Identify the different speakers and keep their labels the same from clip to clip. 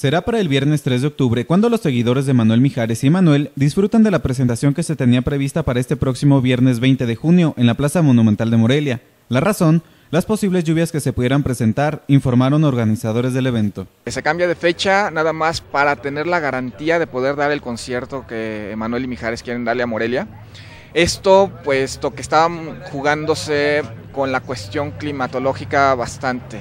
Speaker 1: será para el viernes 3 de octubre, cuando los seguidores de Manuel Mijares y Manuel disfrutan de la presentación que se tenía prevista para este próximo viernes 20 de junio en la Plaza Monumental de Morelia. La razón, las posibles lluvias que se pudieran presentar, informaron organizadores del evento.
Speaker 2: Se cambia de fecha nada más para tener la garantía de poder dar el concierto que Manuel y Mijares quieren darle a Morelia. Esto, puesto que estaban jugándose con la cuestión climatológica bastante.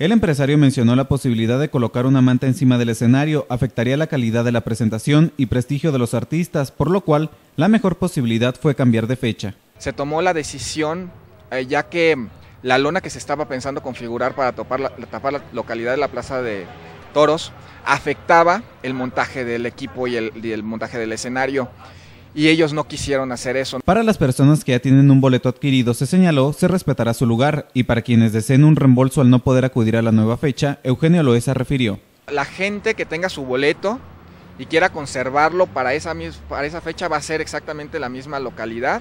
Speaker 1: El empresario mencionó la posibilidad de colocar una manta encima del escenario afectaría la calidad de la presentación y prestigio de los artistas, por lo cual la mejor posibilidad fue cambiar de fecha.
Speaker 2: Se tomó la decisión eh, ya que la lona que se estaba pensando configurar para tapar la, localidad de la Plaza de Toros afectaba el montaje del equipo y el montaje del escenario y ellos no quisieron hacer eso.
Speaker 1: Para las personas que ya tienen un boleto adquirido, se señaló, se respetará su lugar y para quienes deseen un reembolso al no poder acudir a la nueva fecha, Eugenio Loesa refirió.
Speaker 2: La gente que tenga su boleto y quiera conservarlo para esa, para esa fecha va a ser exactamente la misma localidad,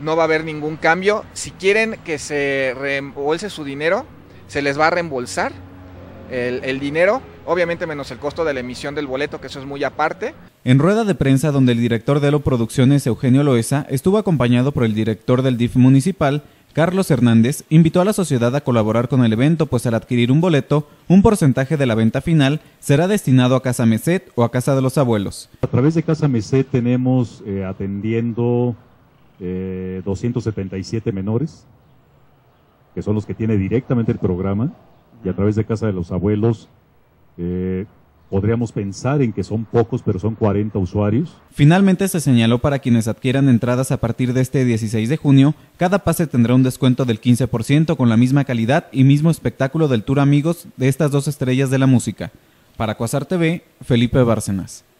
Speaker 2: no va a haber ningún cambio. Si quieren que se reembolse su dinero, se les va a reembolsar el dinero obviamente menos el costo de la emisión del boleto, que eso es muy aparte.
Speaker 1: En rueda de prensa donde el director de Elo Producciones, Eugenio Loesa, estuvo acompañado por el director del DIF municipal, Carlos Hernández, invitó a la sociedad a colaborar con el evento, pues al adquirir un boleto, un porcentaje de la venta final será destinado a Casa Meset o a Casa de los Abuelos. A través de Casa Meset tenemos eh, atendiendo 277 eh, menores, que son los que tiene directamente el programa, y a través de Casa de los Abuelos eh, podríamos pensar en que son pocos, pero son 40 usuarios. Finalmente se señaló para quienes adquieran entradas a partir de este 16 de junio, cada pase tendrá un descuento del 15% con la misma calidad y mismo espectáculo del Tour Amigos de estas dos estrellas de la música. Para Cuasar TV, Felipe Bárcenas.